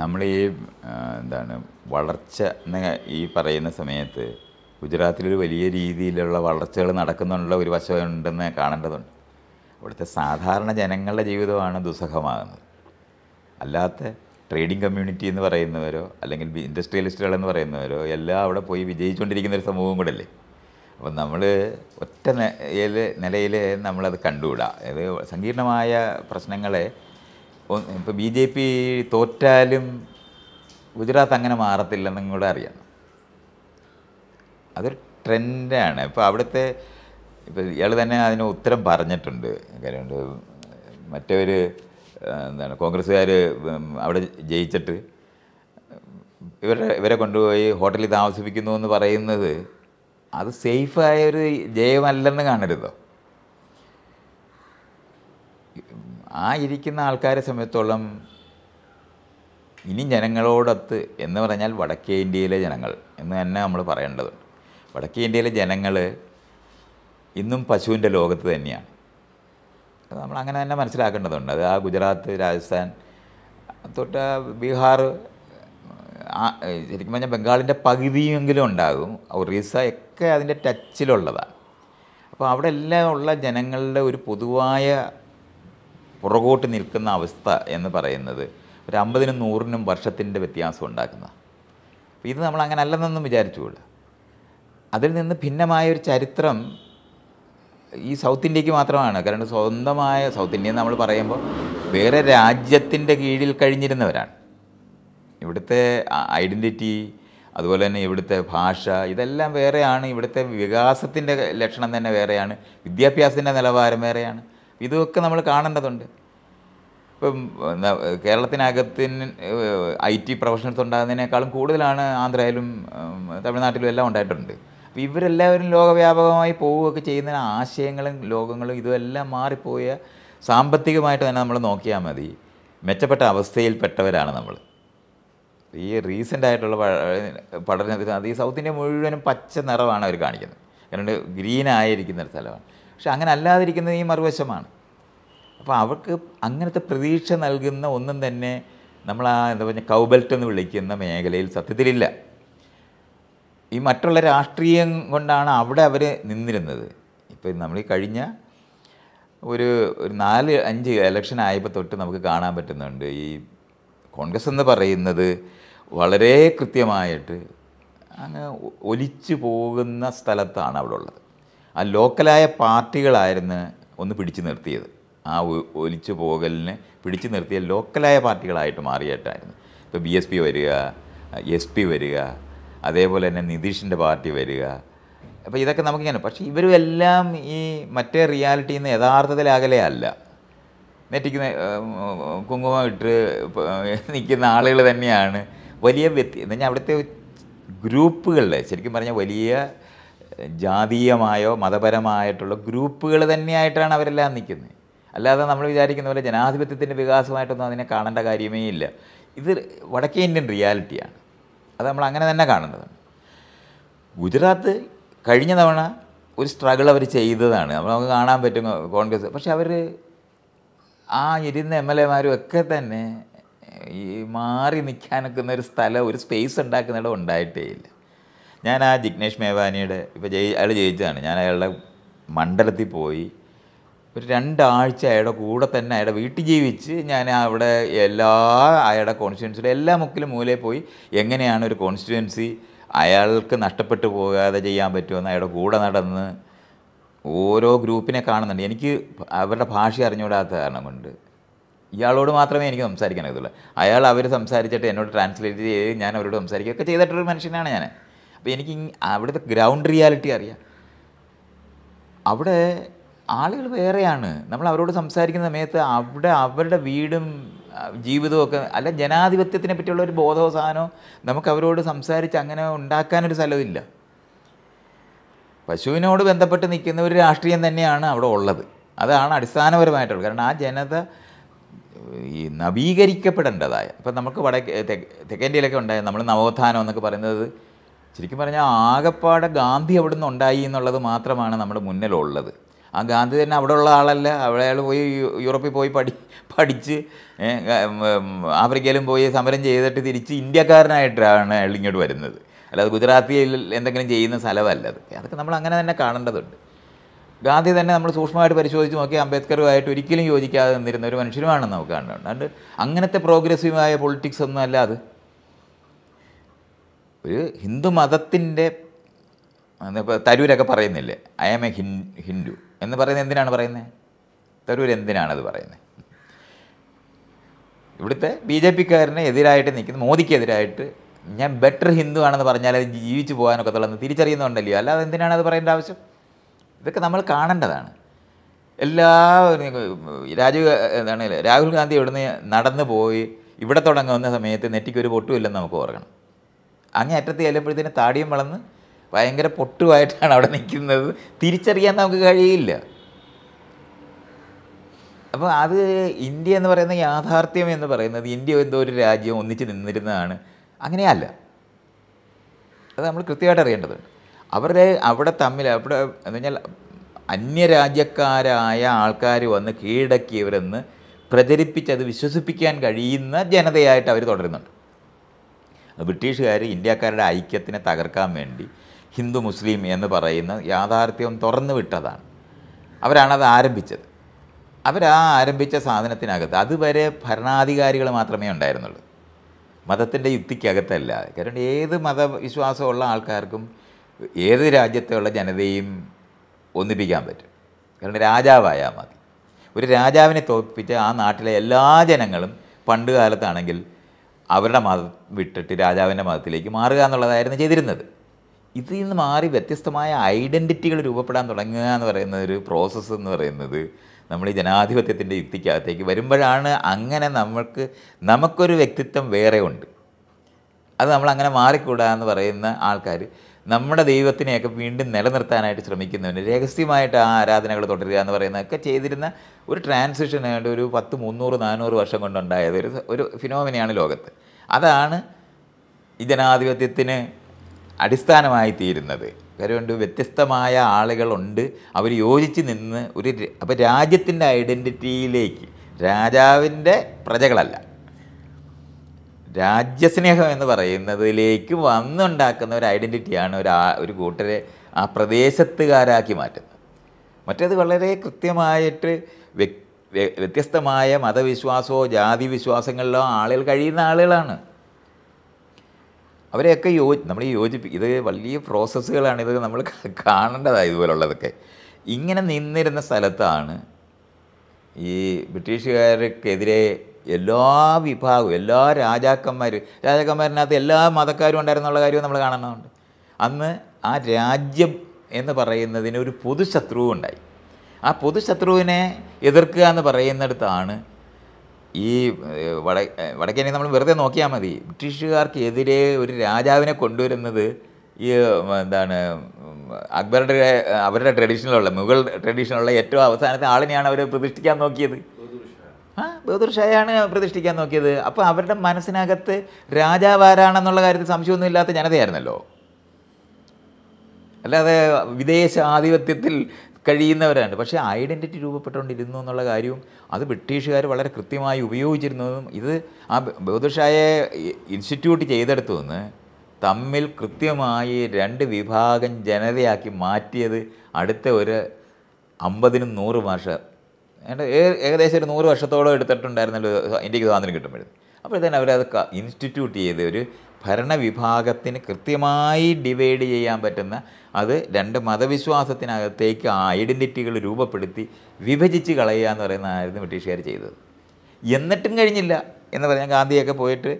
നമ്മൾ ഈ എന്താണ് വളർച്ച എന്ന ഈ പറയുന്ന സമയത്ത് ഗുജറാത്തിലൊരു വലിയ രീതിയിലുള്ള വളർച്ചകൾ നടക്കുന്നുള്ള ഒരു വശമുണ്ടെന്ന് കാണേണ്ടതുണ്ട് ഇവിടുത്തെ സാധാരണ ജനങ്ങളുടെ ജീവിതമാണ് ദുസ്സഹമാകുന്നത് അല്ലാത്ത ട്രേഡിംഗ് കമ്മ്യൂണിറ്റി എന്ന് പറയുന്നവരോ അല്ലെങ്കിൽ ഇൻഡസ്ട്രിയലിസ്റ്റുകൾ എന്ന് പറയുന്നവരോ എല്ലാം അവിടെ പോയി വിജയിച്ചുകൊണ്ടിരിക്കുന്ന ഒരു സമൂഹം കൂടെ അല്ലേ അപ്പം നമ്മൾ ഒറ്റ നിലയിൽ നിലയിൽ നമ്മളത് കണ്ടുകൂടാ അത് സങ്കീർണമായ പ്രശ്നങ്ങളെ ഇപ്പോൾ ബി ജെ പി തോറ്റാലും ഗുജറാത്ത് അങ്ങനെ മാറത്തില്ലെന്നും കൂടെ അറിയാം അതൊരു ട്രെൻഡാണ് ഇപ്പോൾ അവിടുത്തെ ഇപ്പോൾ ഇയാൾ തന്നെ അതിന് ഉത്തരം പറഞ്ഞിട്ടുണ്ട് കാര്യം മറ്റവർ എന്താണ് കോൺഗ്രസ്സുകാർ അവിടെ ജയിച്ചിട്ട് ഇവരെ ഇവരെ കൊണ്ടുപോയി ഹോട്ടലിൽ താമസിപ്പിക്കുന്നു എന്ന് പറയുന്നത് അത് സേഫായൊരു ജയമല്ലെന്ന് കാണരുതോ ആ ഇരിക്കുന്ന ആൾക്കാരെ സമയത്തോളം ഇനി ജനങ്ങളോടൊത്ത് എന്ന് പറഞ്ഞാൽ വടക്കേ ഇന്ത്യയിലെ ജനങ്ങൾ എന്ന് തന്നെ നമ്മൾ പറയേണ്ടതുണ്ട് വടക്കേ ഇന്ത്യയിലെ ജനങ്ങൾ ഇന്നും പശുവിൻ്റെ ലോകത്ത് തന്നെയാണ് നമ്മൾ അങ്ങനെ തന്നെ മനസ്സിലാക്കേണ്ടതുണ്ട് അത് ആ ഗുജറാത്ത് രാജസ്ഥാൻ തൊട്ട് ബീഹാർ ശരിക്കും പറഞ്ഞാൽ ബംഗാളിൻ്റെ പകുതിയെങ്കിലും ഉണ്ടാകും ഒറീസ ഒക്കെ അതിൻ്റെ ടച്ചിലുള്ളതാണ് അപ്പോൾ അവിടെ എല്ലാം ഉള്ള ജനങ്ങളുടെ ഒരു പൊതുവായ പുറകോട്ട് നിൽക്കുന്ന അവസ്ഥ എന്ന് പറയുന്നത് ഒരു അമ്പതിനും നൂറിനും വർഷത്തിൻ്റെ വ്യത്യാസം ഉണ്ടാക്കുന്ന ഇത് നമ്മൾ അങ്ങനെ അല്ലെന്നൊന്നും വിചാരിച്ചുകൊള്ളു അതിൽ നിന്ന് ഭിന്നമായ ഒരു ചരിത്രം ഈ സൗത്ത് ഇന്ത്യക്ക് മാത്രമാണ് കാരണം സ്വന്തമായ സൗത്ത് ഇന്ത്യ നമ്മൾ പറയുമ്പോൾ വേറെ രാജ്യത്തിൻ്റെ കീഴിൽ കഴിഞ്ഞിരുന്നവരാണ് ഇവിടുത്തെ ഐഡൻറ്റിറ്റി അതുപോലെ തന്നെ ഇവിടുത്തെ ഭാഷ ഇതെല്ലാം വേറെയാണ് ഇവിടുത്തെ വികാസത്തിൻ്റെ ലക്ഷണം തന്നെ വേറെയാണ് വിദ്യാഭ്യാസത്തിൻ്റെ നിലവാരം വേറെയാണ് ഇതൊക്കെ നമ്മൾ കാണേണ്ടതുണ്ട് ഇപ്പം കേരളത്തിനകത്തിന് ഐ ടി പ്രൊഫഷണൽസ് ഉണ്ടാകുന്നതിനേക്കാളും കൂടുതലാണ് ആന്ധ്രയിലും തമിഴ്നാട്ടിലും എല്ലാം ഉണ്ടായിട്ടുണ്ട് അപ്പോൾ ഇവരെല്ലാവരും ലോകവ്യാപകമായി പോവുകയൊക്കെ ചെയ്യുന്ന ആശയങ്ങളും ലോകങ്ങളും ഇതുമെല്ലാം മാറിപ്പോയ സാമ്പത്തികമായിട്ട് തന്നെ നമ്മൾ നോക്കിയാൽ മതി മെച്ചപ്പെട്ട അവസ്ഥയിൽപ്പെട്ടവരാണ് നമ്മൾ ഈ റീസെൻ്റ് ആയിട്ടുള്ള പഠനത്തിൽ അത് ഈ സൗത്ത് ഇന്ത്യ മുഴുവനും പച്ച നിറമാണ് അവർ കാണിക്കുന്നത് കാരണം ഗ്രീൻ ആയിരിക്കുന്ന സ്ഥലമാണ് പക്ഷെ അങ്ങനെ അല്ലാതിരിക്കുന്നത് ഈ മറുവശമാണ് അപ്പോൾ അവർക്ക് അങ്ങനത്തെ പ്രതീക്ഷ നൽകുന്ന ഒന്നും തന്നെ നമ്മൾ ആ എന്താ പറയുക കൗബൽറ്റ് എന്ന് വിളിക്കുന്ന മേഖലയിൽ സത്യത്തിലില്ല ഈ മറ്റുള്ള രാഷ്ട്രീയം കൊണ്ടാണ് അവിടെ അവർ നിന്നിരുന്നത് ഇപ്പം നമ്മൾ ഈ കഴിഞ്ഞ ഒരു ഒരു നാല് അഞ്ച് ഇലക്ഷൻ ആയപ്പോൾ തൊട്ട് നമുക്ക് കാണാൻ പറ്റുന്നുണ്ട് ഈ കോൺഗ്രസ് എന്ന് പറയുന്നത് വളരെ കൃത്യമായിട്ട് അങ്ങ് ഒലിച്ചു പോകുന്ന സ്ഥലത്താണ് അവിടെ ഉള്ളത് ആ ലോക്കലായ പാർട്ടികളായിരുന്നു ഒന്ന് പിടിച്ചു നിർത്തിയത് ആ ഒലിച്ചു പോകലിനെ പിടിച്ചു നിർത്തിയ ലോക്കലായ പാർട്ടികളായിട്ട് മാറിയിട്ടായിരുന്നു ഇപ്പോൾ ബി എസ് പി വരിക എസ് പി വരിക അതേപോലെ തന്നെ നിതീഷിൻ്റെ പാർട്ടി വരിക അപ്പോൾ ഇതൊക്കെ നമുക്ക് ഇങ്ങനെ പക്ഷേ ഇവരും എല്ലാം ഈ മറ്റേ റിയാലിറ്റിയിൽ നിന്ന് യഥാർത്ഥത്തിൽ അകലെ അല്ല നെറ്റിക്കുന്ന കുങ്കുമം ഇട്ട് നിൽക്കുന്ന ആളുകൾ തന്നെയാണ് വലിയ വ്യക്തി എന്ന് പറഞ്ഞാൽ അവിടുത്തെ ഗ്രൂപ്പുകളുടെ ശരിക്കും പറഞ്ഞാൽ വലിയ ജാതീയമായോ മതപരമായിട്ടുള്ള ഗ്രൂപ്പുകൾ തന്നെയായിട്ടാണ് അവരെല്ലാം നിൽക്കുന്നത് അല്ലാതെ നമ്മൾ വിചാരിക്കുന്ന പോലെ ജനാധിപത്യത്തിൻ്റെ വികാസമായിട്ടൊന്നും അതിനെ കാണേണ്ട കാര്യമേ ഇല്ല ഇത് വടക്കേ ഇന്ത്യൻ റിയാലിറ്റിയാണ് അത് നമ്മൾ അങ്ങനെ തന്നെ കാണേണ്ടതാണ് ഗുജറാത്ത് കഴിഞ്ഞ തവണ ഒരു സ്ട്രഗിൾ അവർ ചെയ്തതാണ് അപ്പോൾ നമുക്ക് കാണാൻ പറ്റും കോൺഗ്രസ് പക്ഷെ അവർ ആ ഇരുന്ന എം എൽ എമാരും ഒക്കെ തന്നെ ഈ മാറി നിൽക്കാനൊക്കുന്ന ഒരു സ്ഥലം ഒരു സ്പേസ് ഉണ്ടാക്കുന്നിടം ഉണ്ടായിട്ടേ ഇല്ല ഞാൻ ആ ജിഗ്നേഷ് മേവാനിയുടെ ഇപ്പോൾ ജയി അയാൾ ജയിച്ചതാണ് ഞാൻ അയാളുടെ മണ്ഡലത്തിൽ പോയി ഒരു രണ്ടാഴ്ച അയാളുടെ കൂടെ തന്നെ അയാളുടെ വീട്ടിൽ ജീവിച്ച് ഞാൻ അവിടെ എല്ലാ അയാളുടെ കോൺസ്റ്റിറ്റ്യുവൻസിയുടെ എല്ലാ മുക്കിലും മൂലയിൽ പോയി എങ്ങനെയാണ് ഒരു കോൺസ്റ്റിറ്റ്യുവൻസി അയാൾക്ക് നഷ്ടപ്പെട്ടു പോകാതെ ചെയ്യാൻ പറ്റുമെന്ന് അയാളുടെ കൂടെ നടന്ന് ഓരോ ഗ്രൂപ്പിനെ കാണുന്നുണ്ട് എനിക്ക് അവരുടെ ഭാഷ അറിഞ്ഞുകൂടാത്ത കാരണം കൊണ്ട് ഇയാളോട് മാത്രമേ എനിക്ക് സംസാരിക്കാൻ കഴിയത്തുള്ളൂ അയാൾ അവർ സംസാരിച്ചിട്ട് എന്നോട് ട്രാൻസ്ലേറ്റ് ചെയ്ത് ഞാൻ അവരോട് സംസാരിക്കുകയൊക്കെ ചെയ്തിട്ടൊരു മനുഷ്യനാണ് ഞാൻ അപ്പോൾ എനിക്ക് അവിടുത്തെ ഗ്രൗണ്ട് റിയാലിറ്റി അറിയാം അവിടെ ആളുകൾ വേറെയാണ് നമ്മൾ അവരോട് സംസാരിക്കുന്ന സമയത്ത് അവിടെ അവരുടെ വീടും ജീവിതവും ഒക്കെ അല്ല ജനാധിപത്യത്തിനെ പറ്റിയുള്ള ഒരു ബോധവോ സാധനമോ നമുക്ക് അവരോട് സംസാരിച്ച് അങ്ങനെ ഉണ്ടാക്കാനൊരു സ്ഥലമില്ല പശുവിനോട് ബന്ധപ്പെട്ട് നിൽക്കുന്ന ഒരു രാഷ്ട്രീയം തന്നെയാണ് അവിടെ ഉള്ളത് അതാണ് അടിസ്ഥാനപരമായിട്ടുള്ളത് കാരണം ആ ജനത ഈ നവീകരിക്കപ്പെടേണ്ടതായ ഇപ്പം നമുക്ക് വടക്കേ തെക്കേ ഇന്ത്യയിലൊക്കെ ഉണ്ടായ നമ്മൾ നവോത്ഥാനം എന്നൊക്കെ പറയുന്നത് ശരിക്കും പറഞ്ഞാൽ ആകെപ്പാടെ ഗാന്ധി അവിടെ നിന്ന് ഉണ്ടായി എന്നുള്ളത് മാത്രമാണ് നമ്മുടെ മുന്നിലുള്ളത് ആ ഗാന്ധി തന്നെ അവിടെ ഉള്ള ആളല്ല അവിടെ അയാൾ പോയി യൂറോപ്പിൽ പോയി പഠി പഠിച്ച് ആഫ്രിക്കയിലും പോയി സമരം ചെയ്തിട്ട് തിരിച്ച് ഇന്ത്യക്കാരനായിട്ടാണ് അയാൾ ഇങ്ങോട്ട് വരുന്നത് അല്ലാതെ ഗുജറാത്തിയിൽ എന്തെങ്കിലും ചെയ്യുന്ന സ്ഥലമല്ല അത് അതൊക്കെ നമ്മൾ അങ്ങനെ തന്നെ കാണേണ്ടതുണ്ട് ഗാന്ധി തന്നെ നമ്മൾ സൂക്ഷ്മമായിട്ട് പരിശോധിച്ച് നോക്കി അംബേദ്കറുമായിട്ട് ഒരിക്കലും യോജിക്കാതെ നിന്നിരുന്ന ഒരു മനുഷ്യരുമാണെന്ന് നമുക്ക് കാണുന്നുണ്ട് അതുകൊണ്ട് അങ്ങനത്തെ പ്രോഗ്രസീവായ പൊളിറ്റിക്സ് ഒന്നും അല്ല അത് ഒരു ഹിന്ദു മതത്തിൻ്റെ ഇപ്പോൾ തരൂരൊക്കെ പറയുന്നില്ലേ ഐ ആം എ ഹിൻ ഹിന്ദു എന്ന് പറയുന്നത് എന്തിനാണ് പറയുന്നത് തരൂർ എന്തിനാണത് പറയുന്നത് ഇവിടുത്തെ ബി ജെ പിക്കാരനെ എതിരായിട്ട് നിൽക്കുന്ന മോദിക്കെതിരായിട്ട് ഞാൻ ബെറ്റർ ഹിന്ദു ആണെന്ന് പറഞ്ഞാൽ അത് ജീവിച്ചു പോകാനൊക്കെ തുള്ളന്ന് തിരിച്ചറിയുന്നുണ്ടല്ലോ അല്ലാതെ എന്തിനാണ് അത് പറയേണ്ട ആവശ്യം ഇതൊക്കെ നമ്മൾ കാണേണ്ടതാണ് എല്ലാ രാജീവ് എന്താണ് രാഹുൽ ഗാന്ധി ഇവിടുന്ന് നടന്നു പോയി ഇവിടെ തുടങ്ങുന്ന സമയത്ത് നെറ്റിക്ക് ഒരു പൊട്ടുമില്ലെന്ന് നമുക്ക് ഓർക്കണം അങ്ങേ അറ്റത്ത് ചെല്ലുമ്പോഴത്തേന് താടിയും വളർന്ന് ഭയങ്കര പൊട്ടുമായിട്ടാണ് അവിടെ നിൽക്കുന്നത് തിരിച്ചറിയാൻ നമുക്ക് കഴിയില്ല അപ്പോൾ അത് ഇന്ത്യ എന്ന് പറയുന്ന യാഥാർത്ഥ്യം എന്ന് പറയുന്നത് ഇന്ത്യ എന്തോ ഒരു രാജ്യം ഒന്നിച്ച് നിന്നിരുന്നതാണ് അങ്ങനെയല്ല അത് നമ്മൾ കൃത്യമായിട്ട് അറിയേണ്ടതുണ്ട് അവരുടെ അവിടെ തമ്മിൽ അവിടെ എന്ന് പറഞ്ഞാൽ അന്യരാജ്യക്കാരായ ആൾക്കാർ വന്ന് കീഴടക്കിയവരെന്ന് പ്രചരിപ്പിച്ചത് വിശ്വസിപ്പിക്കാൻ കഴിയുന്ന ജനതയായിട്ട് അവർ തുടരുന്നുണ്ട് ബ്രിട്ടീഷുകാർ ഇന്ത്യക്കാരുടെ ഐക്യത്തിനെ തകർക്കാൻ വേണ്ടി ഹിന്ദു മുസ്ലിം എന്ന് പറയുന്ന യാഥാർത്ഥ്യം തുറന്നു വിട്ടതാണ് അവരാണ് അത് ആരംഭിച്ചത് അവരാ ആരംഭിച്ച സാധനത്തിനകത്ത് അതുവരെ ഭരണാധികാരികൾ മാത്രമേ ഉണ്ടായിരുന്നുള്ളൂ മതത്തിൻ്റെ യുക്തിക്കകത്തല്ല കാരണം ഏത് മതവിശ്വാസമുള്ള ആൾക്കാർക്കും ഏത് രാജ്യത്തുള്ള ജനതയും ഒന്നിപ്പിക്കാൻ പറ്റും കാരണം രാജാവായാൽ മതി ഒരു രാജാവിനെ തോൽപ്പിച്ച ആ നാട്ടിലെ എല്ലാ ജനങ്ങളും പണ്ട് കാലത്താണെങ്കിൽ അവരുടെ മത വിട്ടിട്ട് രാജാവിൻ്റെ മതത്തിലേക്ക് മാറുക എന്നുള്ളതായിരുന്നു ചെയ്തിരുന്നത് ഇതിൽ നിന്ന് മാറി വ്യത്യസ്തമായ ഐഡൻറ്റിറ്റികൾ രൂപപ്പെടാൻ തുടങ്ങുക എന്ന് പറയുന്ന ഒരു പ്രോസസ്സ് എന്ന് പറയുന്നത് നമ്മൾ ഈ ജനാധിപത്യത്തിൻ്റെ യുക്തിക്കകത്തേക്ക് വരുമ്പോഴാണ് അങ്ങനെ നമുക്ക് നമുക്കൊരു വ്യക്തിത്വം വേറെ ഉണ്ട് അത് നമ്മൾ അങ്ങനെ മാറിക്കൂടാ എന്ന് പറയുന്ന ആൾക്കാർ നമ്മുടെ ദൈവത്തിനെയൊക്കെ വീണ്ടും നിലനിർത്താനായിട്ട് ശ്രമിക്കുന്നവന് രഹസ്യമായിട്ട് ആ ആരാധനകൾ തുടരുക എന്ന് പറയുന്നതൊക്കെ ചെയ്തിരുന്ന ഒരു ട്രാൻസിഷനായിട്ട് ഒരു പത്ത് മുന്നൂറ് നാനൂറ് വർഷം കൊണ്ടുണ്ടായത് ഒരു ഒരു ഫിനോമിനയാണ് ലോകത്ത് അതാണ് ജനാധിപത്യത്തിന് അടിസ്ഥാനമായി തീരുന്നത് കാര്യമുണ്ട് വ്യത്യസ്തമായ ആളുകളുണ്ട് അവർ യോജിച്ച് നിന്ന് ഒരു അപ്പോൾ രാജ്യത്തിൻ്റെ ഐഡൻറ്റിറ്റിയിലേക്ക് രാജാവിൻ്റെ പ്രജകളല്ല രാജ്യസ്നേഹം എന്ന് പറയുന്നതിലേക്ക് വന്നുണ്ടാക്കുന്ന ഒരു ഐഡൻറ്റിറ്റിയാണ് ഒരു ഒരു കൂട്ടരെ ആ പ്രദേശത്തുകാരാക്കി മാറ്റുന്നത് മറ്റേത് വളരെ കൃത്യമായിട്ട് വ്യത്യസ്തമായ മതവിശ്വാസമോ ജാതി വിശ്വാസങ്ങളിലോ ആളുകൾ കഴിയുന്ന ആളുകളാണ് അവരെയൊക്കെ യോ നമ്മൾ യോജിപ്പി ഇത് വലിയ പ്രോസസ്സുകളാണ് ഇത് നമ്മൾ കാണേണ്ടതാണ് ഇതുപോലുള്ളതൊക്കെ ഇങ്ങനെ നിന്നിരുന്ന സ്ഥലത്താണ് ഈ ബ്രിട്ടീഷുകാർക്കെതിരെ എല്ലാ വിഭാഗവും എല്ലാ രാജാക്കന്മാർ രാജാക്കന്മാരിനകത്ത് എല്ലാ മതക്കാരും ഉണ്ടായിരുന്നുള്ള കാര്യവും നമ്മൾ കാണുന്നുണ്ട് അന്ന് ആ രാജ്യം എന്ന് പറയുന്നതിന് ഒരു പൊതുശത്രുവും ഉണ്ടായി ആ പൊതുശത്രുവിനെ എതിർക്കുക എന്ന് പറയുന്നിടത്താണ് ഈ വട വടക്കേനെ നമ്മൾ വെറുതെ നോക്കിയാൽ മതി ബ്രിട്ടീഷുകാർക്കെതിരെ ഒരു രാജാവിനെ കൊണ്ടുവരുന്നത് ഈ എന്താണ് അക്ബറുടെ അവരുടെ ട്രഡീഷനിലുള്ള മുഗൾ ട്രഡീഷനിലുള്ള ഏറ്റവും അവസാനത്തെ ആളിനെയാണ് അവർ പ്രതിഷ്ഠിക്കാൻ നോക്കിയത് ആ ബഹദൂർ ഷായാണ് പ്രതിഷ്ഠിക്കാൻ നോക്കിയത് അപ്പോൾ അവരുടെ മനസ്സിനകത്ത് രാജാവാരാണെന്നുള്ള കാര്യത്തിൽ സംശയമൊന്നും ഇല്ലാത്ത ജനതയായിരുന്നല്ലോ അല്ലാതെ വിദേശ ആധിപത്യത്തിൽ കഴിയുന്നവരാണ് പക്ഷേ ഐഡൻറ്റിറ്റി രൂപപ്പെട്ടുകൊണ്ടിരുന്നു എന്നുള്ള കാര്യവും അത് ബ്രിട്ടീഷുകാർ വളരെ കൃത്യമായി ഉപയോഗിച്ചിരുന്നതും ഇത് ആ ബഹദൂർഷായെ ഇൻസ്റ്റിറ്റ്യൂട്ട് ചെയ്തെടുത്തു നിന്ന് തമ്മിൽ കൃത്യമായി രണ്ട് വിഭാഗം ജനതയാക്കി മാറ്റിയത് അടുത്ത ഒരു അമ്പതിനും നൂറ് വർഷം ഏകദേശം ഒരു നൂറ് വർഷത്തോളം എടുത്തിട്ടുണ്ടായിരുന്നല്ലോ ഇന്ത്യക്ക് സ്വാതന്ത്ര്യം കിട്ടുമ്പോഴും അപ്പോഴത്തേന് അവരത് ഇൻസ്റ്റിറ്റ്യൂട്ട് ചെയ്ത് ഒരു ഭരണവിഭാഗത്തിന് കൃത്യമായി ഡിവൈഡ് ചെയ്യാൻ പറ്റുന്ന അത് രണ്ട് മതവിശ്വാസത്തിനകത്തേക്ക് ഐഡൻറ്റിറ്റികൾ രൂപപ്പെടുത്തി വിഭജിച്ച് കളയുക എന്ന് പറയുന്നതായിരുന്നു ബ്രിട്ടീഷുകാർ ചെയ്തത് എന്നിട്ടും കഴിഞ്ഞില്ല എന്ന് പറഞ്ഞാൽ ഗാന്ധിയൊക്കെ പോയിട്ട്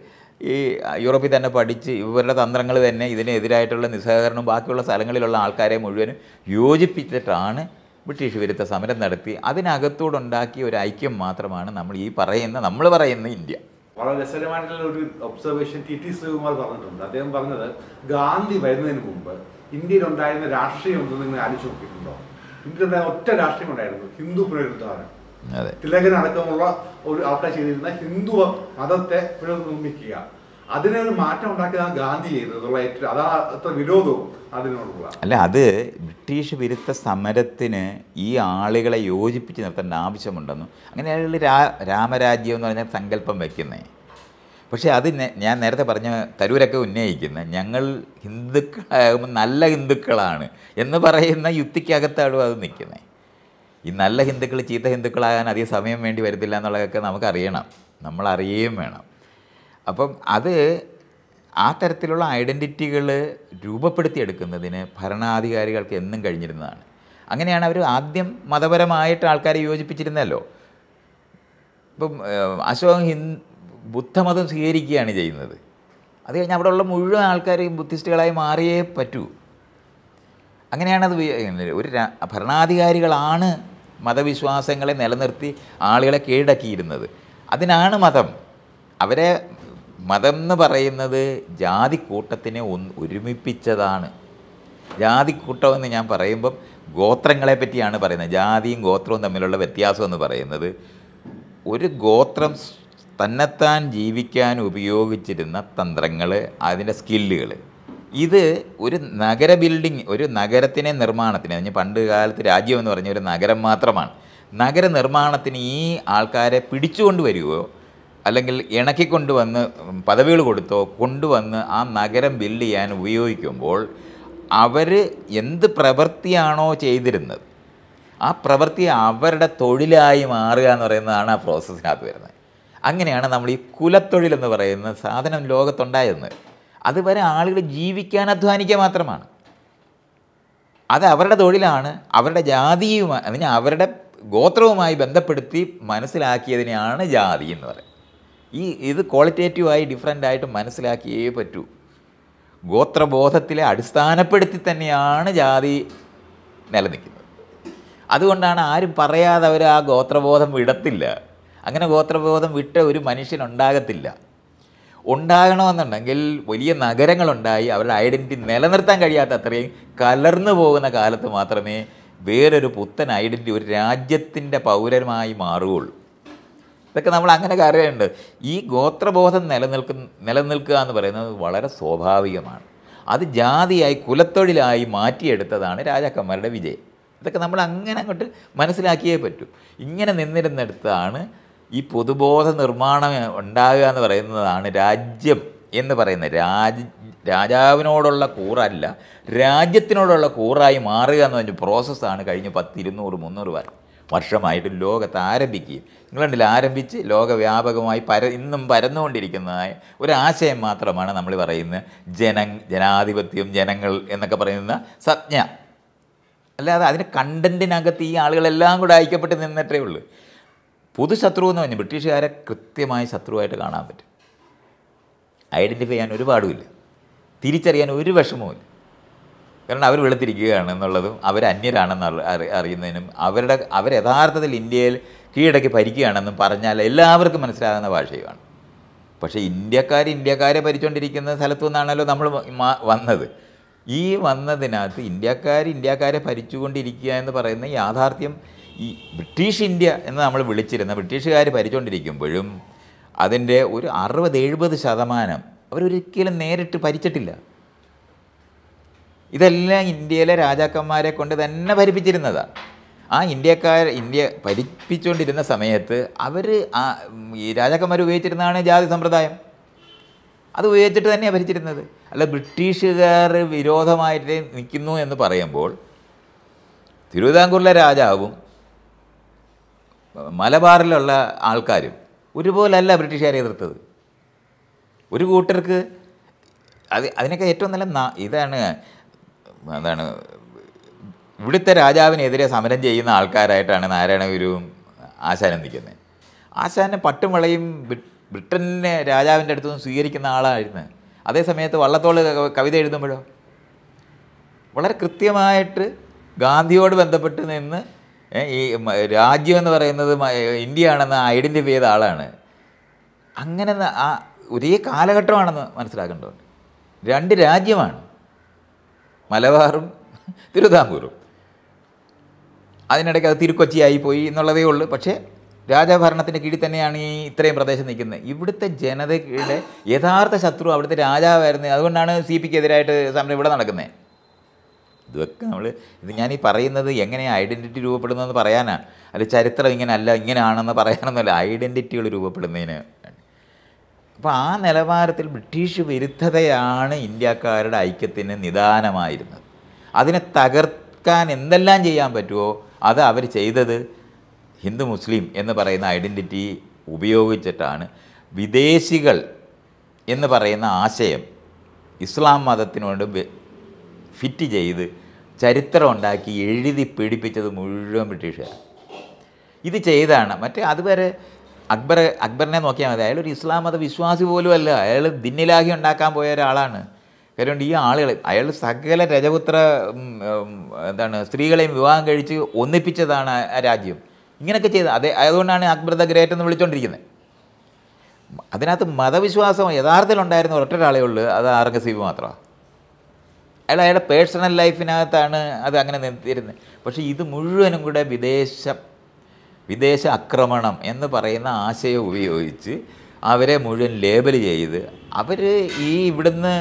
ഈ യൂറോപ്പിൽ തന്നെ പഠിച്ച് ഇവരുടെ തന്ത്രങ്ങൾ തന്നെ ഇതിനെതിരായിട്ടുള്ള നിസ്സഹകരണവും ബാക്കിയുള്ള സ്ഥലങ്ങളിലുള്ള ആൾക്കാരെ മുഴുവനും യോജിപ്പിച്ചിട്ടാണ് ബ്രിട്ടീഷ് വിരുദ്ധ സമരം നടത്തി അതിനകത്തൂടുണ്ടാക്കിയ ഒരു ഐക്യം മാത്രമാണ് നമ്മൾ ഈ പറയുന്ന നമ്മൾ പറയുന്ന ഇന്ത്യ വളരെ രസകരമായിട്ടുള്ള ഒരു ഒബ്സർവേഷൻ ടി ടി ശ്രീകുമാർ പറഞ്ഞിട്ടുണ്ട് അദ്ദേഹം പറഞ്ഞത് ഗാന്ധി വരുന്നതിന് മുമ്പ് ഇന്ത്യയിൽ ഉണ്ടായിരുന്ന രാഷ്ട്രീയം ഒന്നും നിങ്ങൾ ആലോചിച്ച് നോക്കിയിട്ടുണ്ടോ ഇന്ത്യയിലുണ്ടായ ഒറ്റ രാഷ്ട്രീയം ഉണ്ടായിരുന്നു ഹിന്ദു പുനരുദ്ധാരം തിലകനടക്കമുള്ള ഒരു ആൾക്കാർ ചെയ്തിരുന്ന ഹിന്ദു മതത്തെ പുനർനിർമ്മിക്കുക അതിനൊരു മാറ്റം ഉണ്ടാക്കിയതാണ് ഗാന്ധി ഏറ്റവും അതാ അത്ര വിരോധവും അല്ല അത് ബ്രിട്ടീഷ് വിരുദ്ധ സമരത്തിന് ഈ ആളുകളെ യോജിപ്പിച്ച് നിർത്തേണ്ട ആവശ്യമുണ്ടെന്നും അങ്ങനെയുള്ള രാ രാമരാജ്യം എന്ന് പറഞ്ഞാൽ സങ്കല്പം വയ്ക്കുന്നേ പക്ഷേ അത് ഞാൻ നേരത്തെ പറഞ്ഞ തരൂരൊക്കെ ഉന്നയിക്കുന്നത് ഞങ്ങൾ ഹിന്ദുക്കളാകുമ്പോൾ നല്ല ഹിന്ദുക്കളാണ് എന്ന് പറയുന്ന യുക്തിക്കകത്താണ് അത് നിൽക്കുന്നത് ഈ നല്ല ഹിന്ദുക്കൾ ചീത്ത ഹിന്ദുക്കളാകാൻ അധികം സമയം വേണ്ടി വരത്തില്ല എന്നുള്ളതൊക്കെ നമുക്കറിയണം നമ്മളറിയുകയും വേണം അപ്പം അത് ആ തരത്തിലുള്ള ഐഡൻറ്റിറ്റികൾ രൂപപ്പെടുത്തിയെടുക്കുന്നതിന് ഭരണാധികാരികൾക്ക് എന്നും കഴിഞ്ഞിരുന്നതാണ് അങ്ങനെയാണ് അവർ ആദ്യം മതപരമായിട്ട് ആൾക്കാരെ യോജിപ്പിച്ചിരുന്നല്ലോ ഇപ്പം അശോകൻ ഹിന്ദു ബുദ്ധമതം സ്വീകരിക്കുകയാണ് ചെയ്യുന്നത് അത് കഴിഞ്ഞ് അവിടെയുള്ള മുഴുവൻ ആൾക്കാരെയും ബുദ്ധിസ്റ്റുകളായി മാറിയേ പറ്റൂ അങ്ങനെയാണത് ഒരു ഭരണാധികാരികളാണ് മതവിശ്വാസങ്ങളെ നിലനിർത്തി ആളുകളെ കീഴടക്കിയിരുന്നത് അതിനാണ് മതം അവരെ മതം എന്ന് പറയുന്നത് ജാതിക്കൂട്ടത്തിനെ ഒന്ന് ഒരുമിപ്പിച്ചതാണ് ജാതിക്കൂട്ടം എന്ന് ഞാൻ പറയുമ്പം ഗോത്രങ്ങളെ പറ്റിയാണ് പറയുന്നത് ജാതിയും ഗോത്രവും തമ്മിലുള്ള വ്യത്യാസം എന്ന് പറയുന്നത് ഒരു ഗോത്രം തന്നെത്താൻ ജീവിക്കാൻ ഉപയോഗിച്ചിരുന്ന തന്ത്രങ്ങൾ അതിൻ്റെ സ്കില്ലുകൾ ഇത് ഒരു നഗര ബിൽഡിംഗ് ഒരു നഗരത്തിനെ നിർമ്മാണത്തിന് അതിന് പണ്ട് കാലത്ത് രാജ്യം എന്ന് പറഞ്ഞ ഒരു നഗരം മാത്രമാണ് നഗര നിർമ്മാണത്തിന് ഈ ആൾക്കാരെ പിടിച്ചുകൊണ്ട് വരികയോ അല്ലെങ്കിൽ ഇണക്കിക്കൊണ്ടുവന്ന് പദവികൾ കൊടുത്തോ കൊണ്ടുവന്ന് ആ നഗരം ബിൽഡ് ചെയ്യാൻ ഉപയോഗിക്കുമ്പോൾ അവർ എന്ത് പ്രവൃത്തിയാണോ ചെയ്തിരുന്നത് ആ പ്രവൃത്തി അവരുടെ തൊഴിലായി മാറുക എന്ന് പറയുന്നതാണ് ആ പ്രോസസ്സിനകത്ത് വരുന്നത് അങ്ങനെയാണ് നമ്മൾ ഈ കുലത്തൊഴിലെന്ന് എന്ന് പറയുന്ന സാധനം ലോകത്തുണ്ടായിരുന്നത് അതുവരെ ആളുകൾ ജീവിക്കാൻ അധ്വാനിക്കുക മാത്രമാണ് അത് അവരുടെ തൊഴിലാണ് അവരുടെ ജാതിയുമായി അതിന് അവരുടെ ഗോത്രവുമായി ബന്ധപ്പെടുത്തി മനസ്സിലാക്കിയതിനെയാണ് ജാതി എന്ന് പറയുന്നത് ഈ ഇത് ക്വാളിറ്റേറ്റീവായി ഡിഫറെൻ്റ് ആയിട്ട് മനസ്സിലാക്കിയേ പറ്റൂ ഗോത്രബോധത്തിലെ അടിസ്ഥാനപ്പെടുത്തി തന്നെയാണ് ജാതി നിലനിൽക്കുന്നത് അതുകൊണ്ടാണ് ആരും പറയാതെ അവർ ആ ഗോത്രബോധം വിടത്തില്ല അങ്ങനെ ഗോത്രബോധം വിട്ട ഒരു മനുഷ്യൻ ഉണ്ടാകത്തില്ല ഉണ്ടാകണമെന്നുണ്ടെങ്കിൽ വലിയ നഗരങ്ങളുണ്ടായി അവരുടെ ഐഡൻറ്റിറ്റി നിലനിർത്താൻ കഴിയാത്ത അത്രയും കലർന്നു പോകുന്ന കാലത്ത് മാത്രമേ വേറൊരു പുത്തൻ ഐഡൻറ്റിറ്റി ഒരു രാജ്യത്തിൻ്റെ പൗരമായി മാറുകയുള്ളൂ ഇതൊക്കെ നമ്മൾ അങ്ങനെ കരയുണ്ട് ഈ ഗോത്രബോധം നിലനിൽക്കുന്ന നിലനിൽക്കുക എന്ന് പറയുന്നത് വളരെ സ്വാഭാവികമാണ് അത് ജാതിയായി കുലത്തൊഴിലായി മാറ്റിയെടുത്തതാണ് രാജാക്കന്മാരുടെ വിജയം ഇതൊക്കെ നമ്മൾ അങ്ങനെ അങ്ങോട്ട് മനസ്സിലാക്കിയേ പറ്റൂ ഇങ്ങനെ നിന്നിരുന്നിടത്താണ് ഈ പൊതുബോധ നിർമ്മാണം ഉണ്ടാകുക എന്ന് പറയുന്നതാണ് രാജ്യം എന്ന് പറയുന്ന രാജ് രാജാവിനോടുള്ള കൂറല്ല രാജ്യത്തിനോടുള്ള കൂറായി മാറുക എന്ന് പറഞ്ഞ പ്രോസസ്സാണ് കഴിഞ്ഞ പത്തിരുന്നൂറ് മുന്നൂറ് വർഷം വർഷമായിട്ട് ലോകത്ത് ആരംഭിക്കുകയും ഇംഗ്ലണ്ടിൽ ആരംഭിച്ച് ലോകവ്യാപകമായി പര ഇന്നും പരന്നുകൊണ്ടിരിക്കുന്നതായ ഒരു ആശയം മാത്രമാണ് നമ്മൾ പറയുന്ന ജന ജനാധിപത്യം ജനങ്ങൾ എന്നൊക്കെ പറയുന്ന സജ്ഞ അല്ലാതെ അതിൻ്റെ കണ്ടൻറ്റിനകത്ത് ഈ ആളുകളെല്ലാം കൂടെ ഐക്യപ്പെട്ട് നിന്നിട്ടേ ഉള്ളൂ പൊതു ശത്രു എന്ന് പറഞ്ഞാൽ ബ്രിട്ടീഷുകാരെ കൃത്യമായി ശത്രുവായിട്ട് കാണാൻ പറ്റും ഐഡൻറ്റിഫൈ ചെയ്യാൻ ഒരു പാടുമില്ല തിരിച്ചറിയാൻ ഒരു ഇല്ല കാരണം അവർ വെളുത്തിരിക്കുകയാണ് എന്നുള്ളതും അവർ അന്യരാണെന്ന് അറി അറിയുന്നതിനും അവരുടെ അവർ യഥാർത്ഥത്തിൽ ഇന്ത്യയിൽ കീഴടക്കി ഭരിക്കുകയാണെന്നും പറഞ്ഞാൽ എല്ലാവർക്കും മനസ്സിലാകുന്ന ഭാഷയുമാണ് പക്ഷേ ഇന്ത്യക്കാർ ഇന്ത്യക്കാരെ ഭരിച്ചുകൊണ്ടിരിക്കുന്ന സ്ഥലത്തു നിന്നാണല്ലോ നമ്മൾ വന്നത് ഈ വന്നതിനകത്ത് ഇന്ത്യക്കാർ ഇന്ത്യക്കാരെ ഭരിച്ചുകൊണ്ടിരിക്കുക എന്ന് പറയുന്ന യാഥാർത്ഥ്യം ഈ ബ്രിട്ടീഷ് ഇന്ത്യ എന്ന് നമ്മൾ വിളിച്ചിരുന്ന ബ്രിട്ടീഷുകാർ ഭരിച്ചുകൊണ്ടിരിക്കുമ്പോഴും അതിൻ്റെ ഒരു അറുപത് എഴുപത് ശതമാനം അവരൊരിക്കലും നേരിട്ട് ഭരിച്ചിട്ടില്ല ഇതെല്ലാം ഇന്ത്യയിലെ രാജാക്കന്മാരെ കൊണ്ട് തന്നെ ഭരിപ്പിച്ചിരുന്നതാണ് ആ ഇന്ത്യക്കാർ ഇന്ത്യ ഭരിപ്പിച്ചുകൊണ്ടിരുന്ന സമയത്ത് അവർ ആ ഈ രാജാക്കന്മാർ ഉപയോഗിച്ചിരുന്നതാണ് ജാതി സമ്പ്രദായം അത് ഉപയോഗിച്ചിട്ട് തന്നെയാണ് ഭരിച്ചിരുന്നത് അല്ല ബ്രിട്ടീഷുകാർ വിരോധമായിട്ട് നിൽക്കുന്നു എന്ന് പറയുമ്പോൾ തിരുവിതാംകൂറിലെ രാജാവും മലബാറിലുള്ള ആൾക്കാരും ഒരുപോലല്ല ബ്രിട്ടീഷുകാരെ എതിർത്തത് ഒരു കൂട്ടർക്ക് അത് അതിനൊക്കെ ഏറ്റവും നല്ല ഇതാണ് എന്താണ് ഇവിടുത്തെ രാജാവിനെതിരെ സമരം ചെയ്യുന്ന ആൾക്കാരായിട്ടാണ് നാരായണ ഗുരുവും ആശാനും നിൽക്കുന്നത് ആശാനെ പട്ടുമളയും ബ്രിട്ടനിലെ രാജാവിൻ്റെ നിന്ന് സ്വീകരിക്കുന്ന ആളായിരുന്നു അതേ സമയത്ത് വള്ളത്തോള് കവിത എഴുതുമ്പോഴോ വളരെ കൃത്യമായിട്ട് ഗാന്ധിയോട് ബന്ധപ്പെട്ട് നിന്ന് ഈ രാജ്യം എന്ന് പറയുന്നത് ഇന്ത്യ ആണെന്ന് ഐഡൻറ്റിഫൈ ചെയ്ത ആളാണ് അങ്ങനെ ആ ഒരേ കാലഘട്ടമാണെന്ന് മനസ്സിലാക്കേണ്ടതുണ്ട് രണ്ട് രാജ്യമാണ് മലബാറും തിരുവിതാംകൂറും അതിനിടയ്ക്ക് അത് തിരുക്കൊച്ചിയായി പോയി എന്നുള്ളതേ ഉള്ളൂ പക്ഷേ രാജാഭരണത്തിൻ്റെ കീഴിൽ തന്നെയാണ് ഈ ഇത്രയും പ്രദേശം നിൽക്കുന്നത് ഇവിടുത്തെ ജനതയുടെ യഥാർത്ഥ ശത്രു അവിടുത്തെ രാജാവായിരുന്നു അതുകൊണ്ടാണ് സി പിക്ക് എതിരായിട്ട് സമരം ഇവിടെ നടക്കുന്നത് ഇതൊക്കെ നമ്മൾ ഇത് ഞാൻ ഈ പറയുന്നത് എങ്ങനെ ഐഡൻറ്റിറ്റി രൂപപ്പെടുന്നതെന്ന് പറയാനാണ് അല്ലെങ്കിൽ ചരിത്രം ഇങ്ങനെ അല്ല ഇങ്ങനെയാണെന്ന് പറയാനൊന്നുമല്ല ഐഡൻറ്റിറ്റികൾ രൂപപ്പെടുന്നതിന് അപ്പോൾ ആ നിലവാരത്തിൽ ബ്രിട്ടീഷ് വിരുദ്ധതയാണ് ഇന്ത്യക്കാരുടെ ഐക്യത്തിന് നിദാനമായിരുന്നത് അതിനെ തകർക്കാൻ എന്തെല്ലാം ചെയ്യാൻ പറ്റുമോ അത് അവർ ചെയ്തത് ഹിന്ദു മുസ്ലിം എന്ന് പറയുന്ന ഐഡൻറ്റിറ്റി ഉപയോഗിച്ചിട്ടാണ് വിദേശികൾ എന്ന് പറയുന്ന ആശയം ഇസ്ലാം മതത്തിനോട് ഫിറ്റ് ചെയ്ത് ചരിത്രം ഉണ്ടാക്കി എഴുതി പീഡിപ്പിച്ചത് മുഴുവൻ ബ്രിട്ടീഷുകാർ ഇത് ചെയ്താണ് മറ്റേ അതുവരെ അക്ബർ അക്ബറിനെ നോക്കിയാൽ മതി അയാളൊരു ഒരു ഇസ്ലാം മത വിശ്വാസി പോലും അല്ല അയാൾ ദിന്നിലാഹി ഉണ്ടാക്കാൻ പോയ ഒരാളാണ് കാര്യം ഈ ആളുകൾ അയാൾ സകല രജപുത്ര എന്താണ് സ്ത്രീകളെയും വിവാഹം കഴിച്ച് ഒന്നിപ്പിച്ചതാണ് ആ രാജ്യം ഇങ്ങനെയൊക്കെ ചെയ്ത അതെ അതുകൊണ്ടാണ് അക്ബർ ദ ഗ്രേറ്റ് എന്ന് വിളിച്ചുകൊണ്ടിരിക്കുന്നത് അതിനകത്ത് മതവിശ്വാസം യഥാർത്ഥത്തിൽ ഉണ്ടായിരുന്ന ഒരൊറ്റൊരാളേ ഉള്ളൂ അത് ആറംഗസീബ് മാത്രമാണ് അയാൾ അയാളുടെ പേഴ്സണൽ ലൈഫിനകത്താണ് അത് അങ്ങനെ നിർത്തിയിരുന്നത് പക്ഷേ ഇത് മുഴുവനും കൂടെ വിദേശ വിദേശ ആക്രമണം എന്ന് പറയുന്ന ആശയം ഉപയോഗിച്ച് അവരെ മുഴുവൻ ലേബൽ ചെയ്ത് അവർ ഈ ഇവിടുന്ന്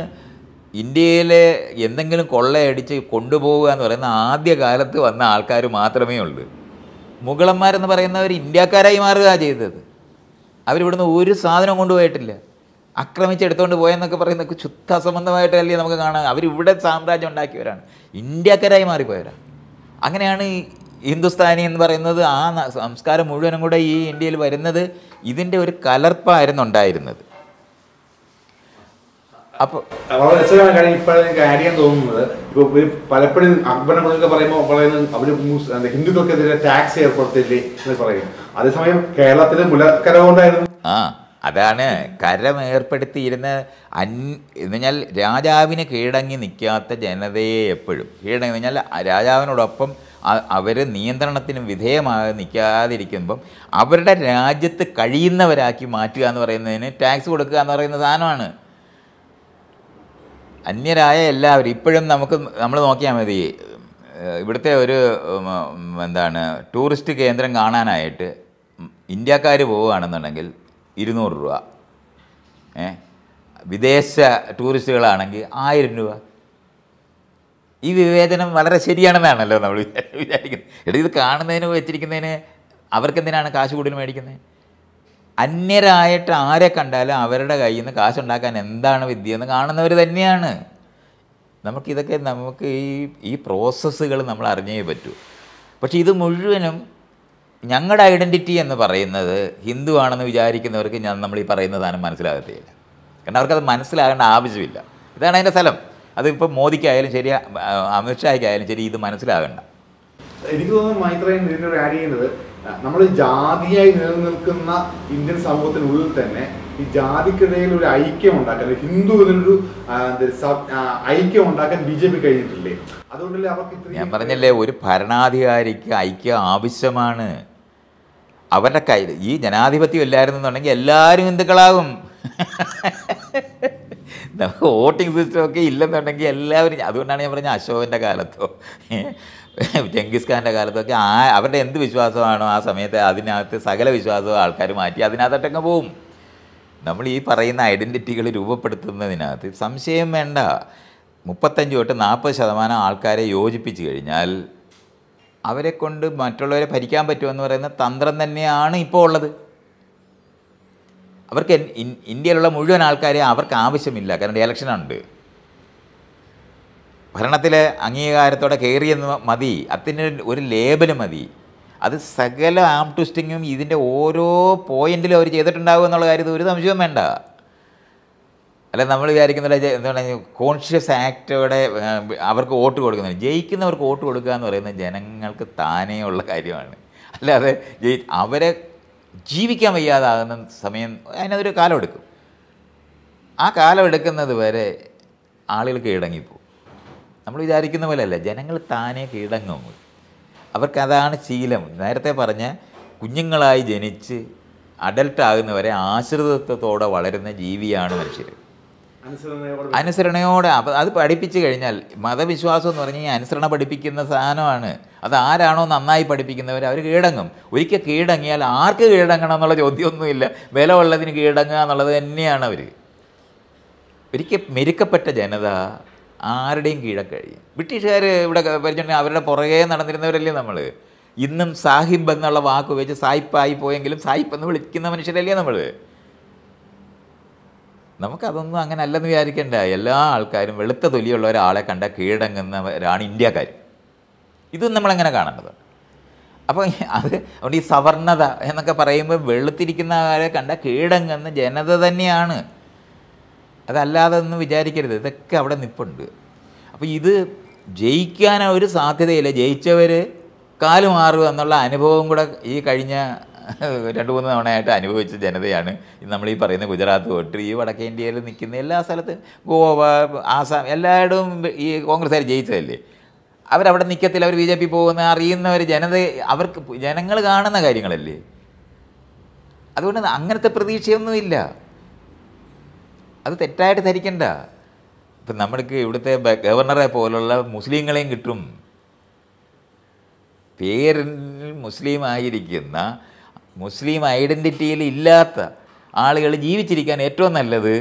ഇന്ത്യയിലെ എന്തെങ്കിലും കൊള്ളയടിച്ച് കൊണ്ടുപോവുക എന്ന് പറയുന്ന ആദ്യ കാലത്ത് വന്ന ആൾക്കാർ മാത്രമേ ഉള്ളൂ മുഗളന്മാരെന്ന് പറയുന്നവർ ഇന്ത്യക്കാരായി മാറുക ചെയ്തത് അവരിവിടുന്ന് ഒരു സാധനം കൊണ്ടുപോയിട്ടില്ല ആക്രമിച്ചെടുത്തുകൊണ്ട് പോയെന്നൊക്കെ പറയുന്ന ശുദ്ധ അസംബന്ധമായിട്ടല്ലേ നമുക്ക് കാണാം അവരിവിടെ സാമ്രാജ്യം ഉണ്ടാക്കിയവരാണ് ഇന്ത്യക്കാരായി മാറിപ്പോയവരാണ് അങ്ങനെയാണ് ഹിന്ദുസ്ഥാനി എന്ന് പറയുന്നത് ആ സംസ്കാരം മുഴുവനും കൂടെ ഈ ഇന്ത്യയിൽ വരുന്നത് ഇതിൻ്റെ ഒരു കലർപ്പായിരുന്നു ഉണ്ടായിരുന്നത് അപ്പോൾ വളരെ രസകരമായ കാര്യം ഇപ്പോഴത്തെ കാര്യം തോന്നുന്നത് ഇപ്പോൾ പലപ്പോഴും അക്ബറിനെ കുറിച്ചൊക്കെ പറയുമ്പോൾ പറയുന്നത് അവർ ഹിന്ദുക്കൾക്കെതിരെ ടാക്സ് ഏർപ്പെടുത്തില്ലേ എന്ന് പറയും അതേസമയം കേരളത്തിൽ മുലക്കര കൊണ്ടായിരുന്നു ആ അതാണ് കരമേർപ്പെടുത്തിയിരുന്ന അന് എന്ന് പറഞ്ഞാൽ രാജാവിന് കീഴടങ്ങി നിൽക്കാത്ത ജനതയെ എപ്പോഴും കീഴടങ്ങി കഴിഞ്ഞാൽ രാജാവിനോടൊപ്പം അവർ നിയന്ത്രണത്തിനും വിധേയമായി നിൽക്കാതിരിക്കുമ്പം അവരുടെ രാജ്യത്ത് കഴിയുന്നവരാക്കി മാറ്റുക എന്ന് പറയുന്നതിന് ടാക്സ് കൊടുക്കുക എന്ന് പറയുന്ന സാധനമാണ് അന്യരായ എല്ലാവരും ഇപ്പോഴും നമുക്ക് നമ്മൾ നോക്കിയാൽ മതി ഇവിടുത്തെ ഒരു എന്താണ് ടൂറിസ്റ്റ് കേന്ദ്രം കാണാനായിട്ട് ഇന്ത്യക്കാർ പോവുകയാണെന്നുണ്ടെങ്കിൽ ഇരുന്നൂറ് രൂപ ഏ വിദേശ ടൂറിസ്റ്റുകളാണെങ്കിൽ ആയിരം രൂപ ഈ വിവേചനം വളരെ ശരിയാണെന്നാണല്ലോ നമ്മൾ വിചാരിക്കുന്നത് എടുത്ത് ഇത് കാണുന്നതിന് വെച്ചിരിക്കുന്നതിന് എന്തിനാണ് കാശ് കൂടുതൽ മേടിക്കുന്നത് അന്യരായിട്ട് ആരെ കണ്ടാലും അവരുടെ കയ്യിൽ നിന്ന് കാശുണ്ടാക്കാൻ എന്താണ് വിദ്യ എന്ന് കാണുന്നവർ തന്നെയാണ് നമുക്കിതൊക്കെ നമുക്ക് ഈ ഈ പ്രോസസ്സുകൾ നമ്മൾ അറിഞ്ഞേ പറ്റൂ പക്ഷേ ഇത് മുഴുവനും ഞങ്ങളുടെ ഐഡൻറ്റിറ്റി എന്ന് പറയുന്നത് ഹിന്ദു ആണെന്ന് വിചാരിക്കുന്നവർക്ക് ഞാൻ നമ്മൾ ഈ പറയുന്ന സാധനം മനസ്സിലാകത്തില്ല കാരണം അവർക്കത് മനസ്സിലാകേണ്ട ആവശ്യമില്ല ഇതാണ് അതിൻ്റെ സ്ഥലം അതിപ്പോൾ മോദിക്കായാലും ശരി അമിത്ഷായ്ക്കായാലും ശരി ഇത് മനസ്സിലാകണ്ട എനിക്ക് തോന്നുന്നു മൈത്രയും ഇതിനൊരു ആഡ് ചെയ്യുന്നത് നമ്മൾ ജാതിയായി നിലനിൽക്കുന്ന ഇന്ത്യൻ സമൂഹത്തിനുള്ളിൽ തന്നെ ഈ ജാതിക്കിടയിൽ ഒരു ഐക്യം ഉണ്ടാക്കാൻ ഹിന്ദു ഇതിനൊരു ഐക്യം ഉണ്ടാക്കാൻ ബി ജെ പി കഴിഞ്ഞിട്ടില്ലേ അതുകൊണ്ടല്ലേ അവർക്ക് ഞാൻ പറഞ്ഞല്ലേ ഒരു ഭരണാധികാരിക്ക് ഐക്യം ആവശ്യമാണ് അവരുടെ കയ്യിൽ ഈ ജനാധിപത്യം ഇല്ലായിരുന്നു എന്നുണ്ടെങ്കിൽ എല്ലാവരും ഹിന്ദുക്കളാകും നമുക്ക് വോട്ടിംഗ് സിസ്റ്റമൊക്കെ ഇല്ലെന്നുണ്ടെങ്കിൽ എല്ലാവരും അതുകൊണ്ടാണ് ഞാൻ പറഞ്ഞത് അശോകൻ്റെ കാലത്തോ ജംഗിസ്ഖാൻ്റെ ഖാൻ്റെ കാലത്തൊക്കെ ആ അവരുടെ എന്ത് വിശ്വാസമാണോ ആ സമയത്ത് അതിനകത്ത് സകല വിശ്വാസവും ആൾക്കാർ മാറ്റി അതിനകത്തൊക്കെ പോവും നമ്മൾ ഈ പറയുന്ന ഐഡൻറ്റിറ്റികൾ രൂപപ്പെടുത്തുന്നതിനകത്ത് സംശയം വേണ്ട മുപ്പത്തഞ്ച് തൊട്ട് നാൽപ്പത് ശതമാനം ആൾക്കാരെ യോജിപ്പിച്ച് കഴിഞ്ഞാൽ അവരെ കൊണ്ട് മറ്റുള്ളവരെ ഭരിക്കാൻ പറ്റുമെന്ന് പറയുന്ന തന്ത്രം തന്നെയാണ് ഇപ്പോൾ ഉള്ളത് അവർക്ക് ഇന്ത്യയിലുള്ള മുഴുവൻ ആൾക്കാരെ അവർക്ക് ആവശ്യമില്ല കാരണം ഇലക്ഷനുണ്ട് ഭരണത്തിലെ അംഗീകാരത്തോടെ കയറിയെന്ന് മതി അതിന് ഒരു ലേബൽ മതി അത് സകല ആം ട്വിസ്റ്റിങ്ങും ഇതിൻ്റെ ഓരോ പോയിന്റിലും അവർ ചെയ്തിട്ടുണ്ടാകും എന്നുള്ള കാര്യത്തിൽ ഒരു സംശയവും വേണ്ട അല്ല നമ്മൾ വിചാരിക്കുന്നത് എന്താണ് കോൺഷ്യസ് ആക്റ്റോടെ അവർക്ക് വോട്ട് കൊടുക്കുന്നത് ജയിക്കുന്നവർക്ക് വോട്ട് കൊടുക്കുക എന്ന് പറയുന്നത് ജനങ്ങൾക്ക് താനേ ഉള്ള കാര്യമാണ് അല്ലാതെ ജയി അവരെ ജീവിക്കാൻ വയ്യാതാകുന്ന സമയം അതിനതൊരു എടുക്കും ആ എടുക്കുന്നത് വരെ ആളുകൾ കീഴടങ്ങിപ്പോവും നമ്മൾ വിചാരിക്കുന്ന അല്ല ജനങ്ങൾ താനേ കീഴടങ്ങും അവർക്കതാണ് ശീലം നേരത്തെ പറഞ്ഞ കുഞ്ഞുങ്ങളായി ജനിച്ച് അഡൽട്ടാകുന്നവരെ ആശ്രിതത്വത്തോടെ വളരുന്ന ജീവിയാണ് മനുഷ്യർ അനുസരണയോടെ അപ്പം അത് പഠിപ്പിച്ചു കഴിഞ്ഞാൽ മതവിശ്വാസം എന്ന് പറഞ്ഞാൽ അനുസരണ പഠിപ്പിക്കുന്ന സാധനമാണ് അത് ആരാണോ നന്നായി പഠിപ്പിക്കുന്നവർ അവർ കീഴടങ്ങും ഒരിക്കൽ കീഴടങ്ങിയാൽ ആർക്ക് കീഴടങ്ങണം എന്നുള്ള ചോദ്യമൊന്നുമില്ല വില ഉള്ളതിന് കീഴടങ്ങുക എന്നുള്ളത് തന്നെയാണ് അവർ ഒരിക്കൽ മെരുക്കപ്പെട്ട ജനത ആരുടെയും കീഴക്കഴിയും ബ്രിട്ടീഷുകാർ ഇവിടെ പരിചയം അവരുടെ പുറകെ നടന്നിരുന്നവരല്ലേ നമ്മൾ ഇന്നും സാഹിബ് എന്നുള്ള വാക്ക് ഉപയോഗിച്ച് സായിപ്പായി പോയെങ്കിലും സായിപ്പ് എന്ന് വിളിക്കുന്ന മനുഷ്യരല്ലേ നമ്മൾ നമുക്കതൊന്നും അങ്ങനെ അല്ലെന്ന് വിചാരിക്കേണ്ട എല്ലാ ആൾക്കാരും വെളുത്ത തൊലിയുള്ള ഒരാളെ കണ്ട കീഴടങ്ങുന്നവരാണ് ഇന്ത്യക്കാർ ഇതും നമ്മളെങ്ങനെ കാണേണ്ടത് അപ്പോൾ അത് അതുകൊണ്ട് ഈ സവർണത എന്നൊക്കെ പറയുമ്പോൾ വെളുത്തിരിക്കുന്ന ആരെ കണ്ട കീഴടങ്ങുന്ന ജനത തന്നെയാണ് അതല്ലാതെ ഒന്നും വിചാരിക്കരുത് ഇതൊക്കെ അവിടെ നിപ്പുണ്ട് അപ്പോൾ ഇത് ജയിക്കാൻ ഒരു സാധ്യതയില്ല ജയിച്ചവർ മാറുക എന്നുള്ള അനുഭവം കൂടെ ഈ കഴിഞ്ഞ രണ്ട് മൂന്ന് തവണയായിട്ട് അനുഭവിച്ച ജനതയാണ് നമ്മൾ ഈ പറയുന്ന ഗുജറാത്ത് തൊട്ട് ഈ വടക്കേ ഇന്ത്യയിൽ നിൽക്കുന്ന എല്ലാ സ്ഥലത്തും ഗോവ ആസാം എല്ലായിടവും ഈ കോൺഗ്രസ്സുകാർ ജയിച്ചതല്ലേ അവരവിടെ നിൽക്കത്തില്ല അവർ ബി ജെ പി പോകുന്ന അറിയുന്ന ഒരു ജനത അവർക്ക് ജനങ്ങൾ കാണുന്ന കാര്യങ്ങളല്ലേ അതുകൊണ്ട് അങ്ങനത്തെ പ്രതീക്ഷയൊന്നുമില്ല അത് തെറ്റായിട്ട് ധരിക്കണ്ട ഇപ്പം നമ്മൾക്ക് ഇവിടുത്തെ ഗവർണറെ പോലുള്ള മുസ്ലിങ്ങളെയും കിട്ടും പേരിൽ മുസ്ലിം ആയിരിക്കുന്ന മുസ്ലിം ഐഡൻറ്റിറ്റിയിൽ ഇല്ലാത്ത ആളുകൾ ജീവിച്ചിരിക്കാൻ ഏറ്റവും നല്ലത്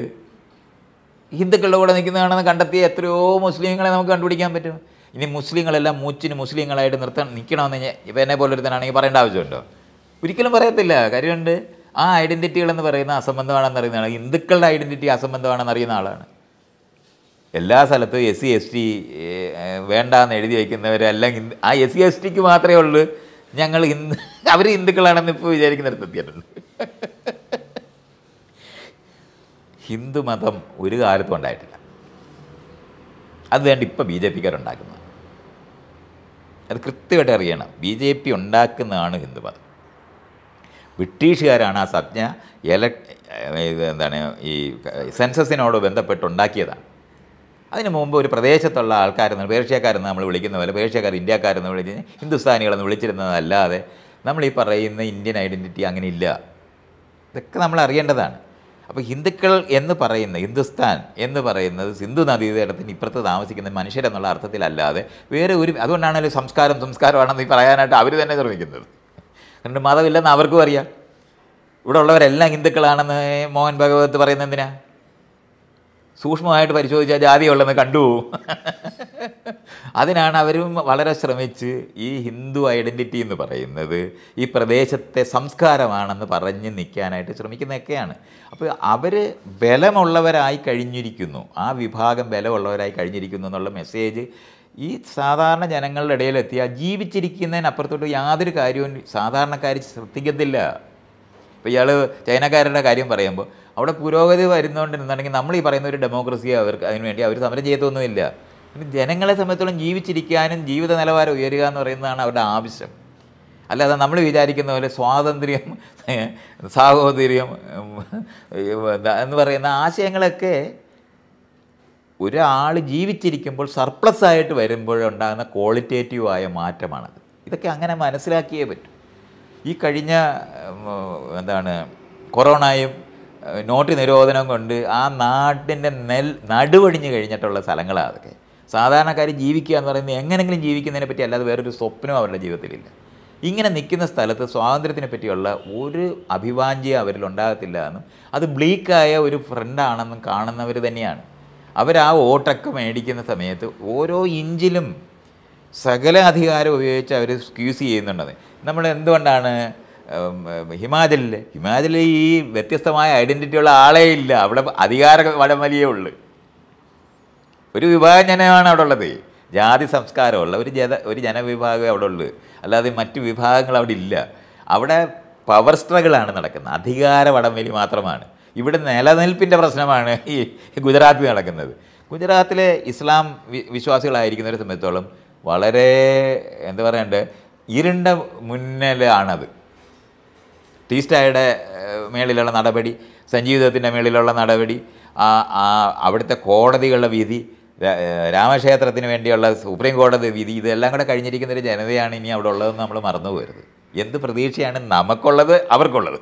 ഹിന്ദുക്കളുടെ കൂടെ നിൽക്കുന്നതാണെന്ന് കണ്ടെത്തിയ എത്രയോ മുസ്ലിങ്ങളെ നമുക്ക് കണ്ടുപിടിക്കാൻ പറ്റും ഇനി മുസ്ലിങ്ങളെല്ലാം മൂച്ചിന് മുസ്ലിങ്ങളായിട്ട് നിർത്താൻ നിൽക്കണമെന്ന് ഇപ്പം എന്നെ പോലൊരുത്തനാണെങ്കിൽ പറയേണ്ട ആവശ്യമുണ്ടോ ഒരിക്കലും പറയത്തില്ല കാര്യമുണ്ട് ആ ഐഡൻറ്റിറ്റികളെന്ന് പറയുന്ന അസംബന്ധമാണെന്ന് അറിയുന്ന ആൾ ഹിന്ദുക്കളുടെ ഐഡൻറ്റിറ്റി അസംബന്ധമാണെന്ന് അറിയുന്ന ആളാണ് എല്ലാ സ്ഥലത്തും എസ് സി എസ് ടി വേണ്ടാന്ന് എഴുതി വയ്ക്കുന്നവരെല്ലാം ആ എസ് സി എസ് ടിക്ക് മാത്രമേ ഉള്ളൂ ഞങ്ങൾ ഹിന്ദു അവർ ഹിന്ദുക്കളാണെന്ന് ഇപ്പോൾ വിചാരിക്കുന്നിടത്തെത്തിയിട്ടുണ്ട് ഹിന്ദു മതം ഒരു കാലത്തും ഉണ്ടായിട്ടില്ല അത് വേണ്ട ഇപ്പോൾ ബി ജെ പിക്കാരുണ്ടാക്കുന്നത് അത് കൃത്യമായിട്ട് അറിയണം ബി ജെ പി ഉണ്ടാക്കുന്നതാണ് ഹിന്ദു മതം ബ്രിട്ടീഷുകാരാണ് ആ സംജ്ഞ എല എന്താണ് ഈ സെൻസസിനോട് ബന്ധപ്പെട്ട് ഉണ്ടാക്കിയതാണ് അതിന് മുമ്പ് ഒരു പ്രദേശത്തുള്ള ആൾക്കാരെന്ന് പേർഷ്യക്കാരെന്ന് നമ്മൾ വിളിക്കുന്ന പോലെ പേർഷ്യക്കാർ ഇന്ത്യക്കാരെന്ന് വിളിച്ച് ഹിന്ദുസ്ഥാനികളെന്ന് വിളിച്ചിരുന്നതല്ലാതെ നമ്മൾ ഈ പറയുന്ന ഇന്ത്യൻ ഐഡൻറ്റിറ്റി അങ്ങനെ ഇല്ല ഇതൊക്കെ നമ്മൾ അറിയേണ്ടതാണ് അപ്പോൾ ഹിന്ദുക്കൾ എന്ന് പറയുന്ന ഹിന്ദുസ്ഥാൻ എന്ന് പറയുന്നത് സിന്ധു നദീതീരത്തിന് ഇപ്പുറത്ത് താമസിക്കുന്ന മനുഷ്യരെന്നുള്ള അർത്ഥത്തിലല്ലാതെ വേറെ ഒരു അതുകൊണ്ടാണല്ലോ സംസ്കാരം സംസ്കാരമാണെന്ന് ഈ പറയാനായിട്ട് അവർ തന്നെ നിർമ്മിക്കുന്നത് കാരണം മതമില്ലെന്ന് അവർക്കും അറിയാം ഇവിടെ ഉള്ളവരെല്ലാം ഹിന്ദുക്കളാണെന്ന് മോഹൻ ഭഗവത് പറയുന്നത് എന്തിനാണ് സൂക്ഷ്മമായിട്ട് പരിശോധിച്ചാൽ ജാതിയുള്ളെന്ന് ഉള്ളെന്ന് കണ്ടുപോകും അതിനാണ് അവരും വളരെ ശ്രമിച്ച് ഈ ഹിന്ദു ഐഡൻറ്റിറ്റി എന്ന് പറയുന്നത് ഈ പ്രദേശത്തെ സംസ്കാരമാണെന്ന് പറഞ്ഞ് നിൽക്കാനായിട്ട് ശ്രമിക്കുന്നതൊക്കെയാണ് അപ്പോൾ അവർ ബലമുള്ളവരായി കഴിഞ്ഞിരിക്കുന്നു ആ വിഭാഗം ബലമുള്ളവരായി കഴിഞ്ഞിരിക്കുന്നു എന്നുള്ള മെസ്സേജ് ഈ സാധാരണ ജനങ്ങളുടെ ഇടയിലെത്തിയാൽ ജീവിച്ചിരിക്കുന്നതിനപ്പുറത്തോട്ട് യാതൊരു കാര്യവും സാധാരണക്കാർ ശ്രദ്ധിക്കത്തില്ല ഇപ്പോൾ ഇയാൾ ചൈനക്കാരുടെ കാര്യം പറയുമ്പോൾ അവിടെ പുരോഗതി വരുന്നുകൊണ്ടിരുന്നുണ്ടെങ്കിൽ നമ്മൾ ഈ പറയുന്ന ഒരു ഡെമോക്രസിയെ അവർക്ക് അതിനുവേണ്ടി അവർ സമരം ചെയ്യത്തൊന്നുമില്ല ജനങ്ങളെ സംബന്ധിച്ചോളം ജീവിച്ചിരിക്കാനും ജീവിത നിലവാരം ഉയരുക എന്ന് പറയുന്നതാണ് അവരുടെ ആവശ്യം അല്ലാതെ നമ്മൾ വിചാരിക്കുന്ന പോലെ സ്വാതന്ത്ര്യം സാഹോദര്യം എന്ന് പറയുന്ന ആശയങ്ങളൊക്കെ ഒരാൾ ജീവിച്ചിരിക്കുമ്പോൾ സർപ്ലസ് ആയിട്ട് വരുമ്പോഴുണ്ടാകുന്ന ക്വാളിറ്റേറ്റീവായ മാറ്റമാണത് ഇതൊക്കെ അങ്ങനെ മനസ്സിലാക്കിയേ പറ്റൂ ഈ കഴിഞ്ഞ എന്താണ് കൊറോണയും നോട്ട് നിരോധനം കൊണ്ട് ആ നാട്ടിൻ്റെ നെൽ നടുവടിഞ്ഞു കഴിഞ്ഞിട്ടുള്ള സ്ഥലങ്ങളാണ് അതൊക്കെ സാധാരണക്കാർ ജീവിക്കുക എന്ന് പറയുന്നത് എങ്ങനെങ്കിലും ജീവിക്കുന്നതിനെ പറ്റി അല്ലാതെ വേറൊരു സ്വപ്നം അവരുടെ ജീവിതത്തിലില്ല ഇങ്ങനെ നിൽക്കുന്ന സ്ഥലത്ത് സ്വാതന്ത്ര്യത്തിനെ പറ്റിയുള്ള ഒരു അഭിവാഞ്ചി അവരിൽ ഉണ്ടാകത്തില്ല എന്നും അത് ബ്ലീക്കായ ഒരു ഫ്രണ്ടാണെന്നും കാണുന്നവർ തന്നെയാണ് അവർ ആ ഓട്ടൊക്കെ മേടിക്കുന്ന സമയത്ത് ഓരോ ഇഞ്ചിലും സകല അധികാരം ഉപയോഗിച്ച് അവർ സ്ക്യൂസ് ചെയ്യുന്നുണ്ടെന്ന് നമ്മൾ എന്തുകൊണ്ടാണ് ഹിമാചലിൽ ഹിമാചലിൽ ഈ വ്യത്യസ്തമായ ഉള്ള ആളേ ഇല്ല അവിടെ അധികാര വടമലിയേ ഉള്ളു ഒരു വിഭാഗം ജനമാണ് അവിടെ ഉള്ളത് ജാതി സംസ്കാരമുള്ള ഒരു ജന ഒരു ജനവിഭാഗം അവിടെ ഉള്ളു അല്ലാതെ മറ്റു വിഭാഗങ്ങൾ അവിടെ ഇല്ല അവിടെ പവർ സ്ട്രഗിളാണ് നടക്കുന്നത് അധികാര വടംവലി മാത്രമാണ് ഇവിടെ നിലനിൽപ്പിൻ്റെ പ്രശ്നമാണ് ഈ ഗുജറാത്തിൽ നടക്കുന്നത് ഗുജറാത്തിലെ ഇസ്ലാം വിശ്വാസികളായിരിക്കുന്നവരെ സംബന്ധിച്ചോളം വളരെ എന്താ പറയണ്ടേ ഇരുണ്ട മുന്നലാണത് ടീസ്റ്റായുടെ മേളിലുള്ള നടപടി സഞ്ജീവിതത്തിൻ്റെ മേളിലുള്ള നടപടി അവിടുത്തെ കോടതികളുടെ വിധി രാമക്ഷേത്രത്തിന് വേണ്ടിയുള്ള സുപ്രീം കോടതി വിധി ഇതെല്ലാം കൂടെ കഴിഞ്ഞിരിക്കുന്ന ഒരു ജനതയാണ് ഇനി അവിടെ ഉള്ളതെന്ന് നമ്മൾ മറന്നു പോരുത് എന്ത് പ്രതീക്ഷയാണ് നമുക്കുള്ളത് അവർക്കുള്ളത്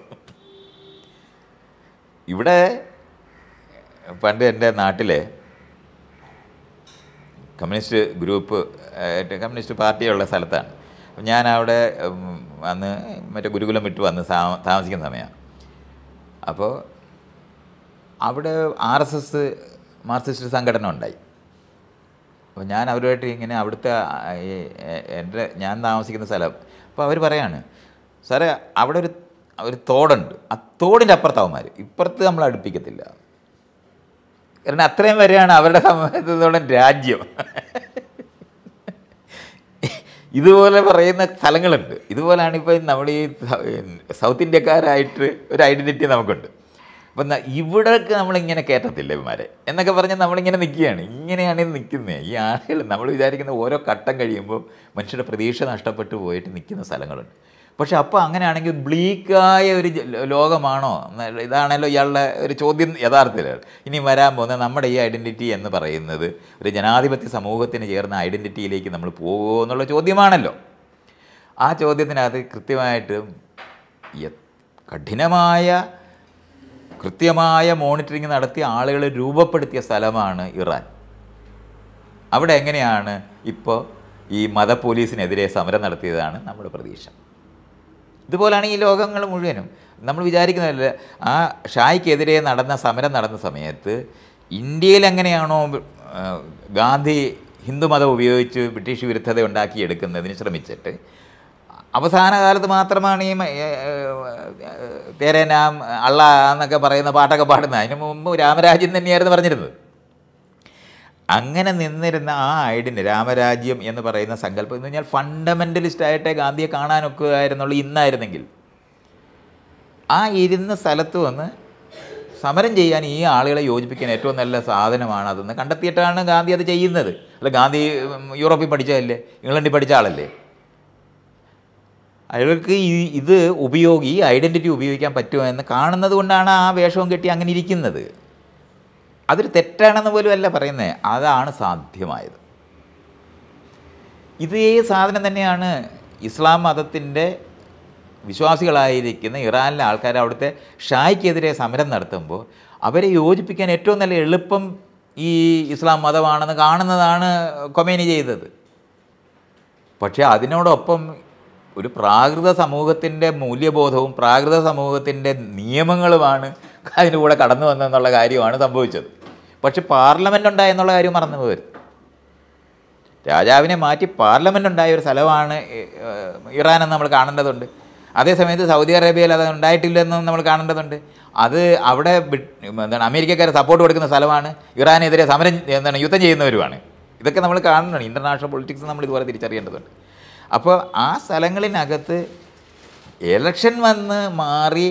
ഇവിടെ പണ്ട് എൻ്റെ നാട്ടിലെ കമ്മ്യൂണിസ്റ്റ് ഗ്രൂപ്പ് കമ്മ്യൂണിസ്റ്റ് പാർട്ടിയുള്ള സ്ഥലത്താണ് ഞാൻ അവിടെ അന്ന് മറ്റേ ഗുരുകുലം വിട്ട് വന്ന് താമസിക്കുന്ന സമയമാണ് അപ്പോൾ അവിടെ ആർ എസ് എസ് മാർസിസ്റ്റ് സംഘടന ഉണ്ടായി അപ്പോൾ ഞാൻ അവരുമായിട്ട് ഇങ്ങനെ അവിടുത്തെ എൻ്റെ ഞാൻ താമസിക്കുന്ന സ്ഥലം അപ്പോൾ അവർ പറയാണ് സാറേ അവിടെ ഒരു ഒരു തോടുണ്ട് ആ തോടിൻ്റെ അപ്പുറത്താവുമാർ ഇപ്പുറത്ത് നമ്മൾ അടുപ്പിക്കത്തില്ല കാരണം അത്രയും വരെയാണ് അവരുടെ സമയത്തോളം രാജ്യം ഇതുപോലെ പറയുന്ന സ്ഥലങ്ങളുണ്ട് ഇതുപോലെയാണ് ഇപ്പം നമ്മൾ ഈ സൗത്ത് ഇന്ത്യക്കാരായിട്ട് ഒരു ഐഡൻറ്റിറ്റി നമുക്കുണ്ട് അപ്പം ഇവിടെയൊക്കെ നമ്മളിങ്ങനെ കയറ്റത്തില്ല ഇവന്മാരെ എന്നൊക്കെ പറഞ്ഞാൽ നമ്മളിങ്ങനെ നിൽക്കുകയാണ് ഇങ്ങനെയാണ് ഇത് നിൽക്കുന്നത് ഈ ആളുകൾ നമ്മൾ വിചാരിക്കുന്ന ഓരോ ഘട്ടം കഴിയുമ്പോൾ മനുഷ്യരുടെ പ്രതീക്ഷ നഷ്ടപ്പെട്ടു പോയിട്ട് നിൽക്കുന്ന സ്ഥലങ്ങളുണ്ട് പക്ഷെ അപ്പോൾ അങ്ങനെയാണെങ്കിൽ ബ്ലീക്കായ ഒരു ലോകമാണോ ഇതാണല്ലോ ഇയാളുടെ ഒരു ചോദ്യം യഥാർത്ഥത്തിൽ ഇനി വരാൻ പോകുന്ന നമ്മുടെ ഈ ഐഡൻറ്റിറ്റി എന്ന് പറയുന്നത് ഒരു ജനാധിപത്യ സമൂഹത്തിന് ചേർന്ന ഐഡൻറ്റിറ്റിയിലേക്ക് നമ്മൾ പോകുമോ എന്നുള്ള ചോദ്യമാണല്ലോ ആ ചോദ്യത്തിനകത്ത് കൃത്യമായിട്ട് കഠിനമായ കൃത്യമായ മോണിറ്ററിങ് നടത്തി ആളുകളെ രൂപപ്പെടുത്തിയ സ്ഥലമാണ് ഇറാൻ അവിടെ എങ്ങനെയാണ് ഇപ്പോൾ ഈ മത പോലീസിനെതിരെ സമരം നടത്തിയതാണ് നമ്മുടെ പ്രതീക്ഷ ഇതുപോലെയാണ് ഈ ലോകങ്ങൾ മുഴുവനും നമ്മൾ വിചാരിക്കുന്നില്ല ആ ഷായ്ക്കെതിരെ നടന്ന സമരം നടന്ന സമയത്ത് ഇന്ത്യയിൽ എങ്ങനെയാണോ ഗാന്ധി ഹിന്ദുമതം ഉപയോഗിച്ച് ബ്രിട്ടീഷ് വിരുദ്ധത ഉണ്ടാക്കിയെടുക്കുന്നതിന് ശ്രമിച്ചിട്ട് അവസാന കാലത്ത് മാത്രമാണ് ഈ തേരേനാം അള്ള എന്നൊക്കെ പറയുന്ന പാട്ടൊക്കെ പാടുന്നത് അതിന് മുമ്പ് രാമരാജ്യം തന്നെയായിരുന്നു പറഞ്ഞിരുന്നത് അങ്ങനെ നിന്നിരുന്ന ആ ഐഡിന് രാമരാജ്യം എന്ന് പറയുന്ന സങ്കല്പം എന്ന് പറഞ്ഞാൽ ഫണ്ടമെൻ്റലിസ്റ്റായിട്ടേ ഗാന്ധിയെ കാണാനൊക്കെ ഇന്നായിരുന്നെങ്കിൽ ആ ഇരുന്ന സ്ഥലത്ത് വന്ന് സമരം ചെയ്യാൻ ഈ ആളുകളെ യോജിപ്പിക്കാൻ ഏറ്റവും നല്ല സാധനമാണ് അതെന്ന് കണ്ടെത്തിയിട്ടാണ് ഗാന്ധി അത് ചെയ്യുന്നത് അല്ല ഗാന്ധി യൂറോപ്പിൽ പഠിച്ചതല്ലേ ഇംഗ്ലണ്ടിൽ പഠിച്ച ആളല്ലേ അയാൾക്ക് ഈ ഇത് ഉപയോഗി ഐഡൻറ്റിറ്റി ഉപയോഗിക്കാൻ പറ്റുമോ എന്ന് കാണുന്നത് കൊണ്ടാണ് ആ വേഷവും കെട്ടി അങ്ങനെ ഇരിക്കുന്നത് അതൊരു തെറ്റാണെന്ന് പോലും അല്ല പറയുന്നത് അതാണ് സാധ്യമായത് ഇതേ സാധനം തന്നെയാണ് ഇസ്ലാം മതത്തിൻ്റെ വിശ്വാസികളായിരിക്കുന്ന ഇറാനിലെ ആൾക്കാർ അവിടുത്തെ ഷായ്ക്കെതിരെ സമരം നടത്തുമ്പോൾ അവരെ യോജിപ്പിക്കാൻ ഏറ്റവും നല്ല എളുപ്പം ഈ ഇസ്ലാം മതമാണെന്ന് കാണുന്നതാണ് കൊമേനി ചെയ്തത് പക്ഷേ അതിനോടൊപ്പം ഒരു പ്രാകൃത സമൂഹത്തിൻ്റെ മൂല്യബോധവും പ്രാകൃത സമൂഹത്തിൻ്റെ നിയമങ്ങളുമാണ് അതിൻ്റെ കൂടെ കടന്നു വന്നെന്നുള്ള കാര്യമാണ് സംഭവിച്ചത് പക്ഷെ പാർലമെൻ്റ് ഉണ്ടായെന്നുള്ള എന്നുള്ള കാര്യം മറന്നു പോകരുത് രാജാവിനെ മാറ്റി പാർലമെൻ്റ് ഉണ്ടായ ഒരു സ്ഥലമാണ് ഇറാൻ എന്ന് നമ്മൾ കാണേണ്ടതുണ്ട് അതേസമയത്ത് സൗദി അറേബ്യയിൽ അത് ഉണ്ടായിട്ടില്ലെന്നും നമ്മൾ കാണേണ്ടതുണ്ട് അത് അവിടെ എന്താണ് അമേരിക്കക്കാരെ സപ്പോർട്ട് കൊടുക്കുന്ന സ്ഥലമാണ് ഇറാനെതിരെ സമരം എന്താണ് യുദ്ധം ചെയ്യുന്നവരുമാണ് ഇതൊക്കെ നമ്മൾ കാണുന്നുണ്ട് ഇൻ്റർനാഷണൽ പൊളിറ്റിക്സ് നമ്മൾ ഇതുപോലെ തിരിച്ചറിയേണ്ടതുണ്ട് അപ്പോൾ ആ സ്ഥലങ്ങളിനകത്ത് എലക്ഷൻ വന്ന് മാറി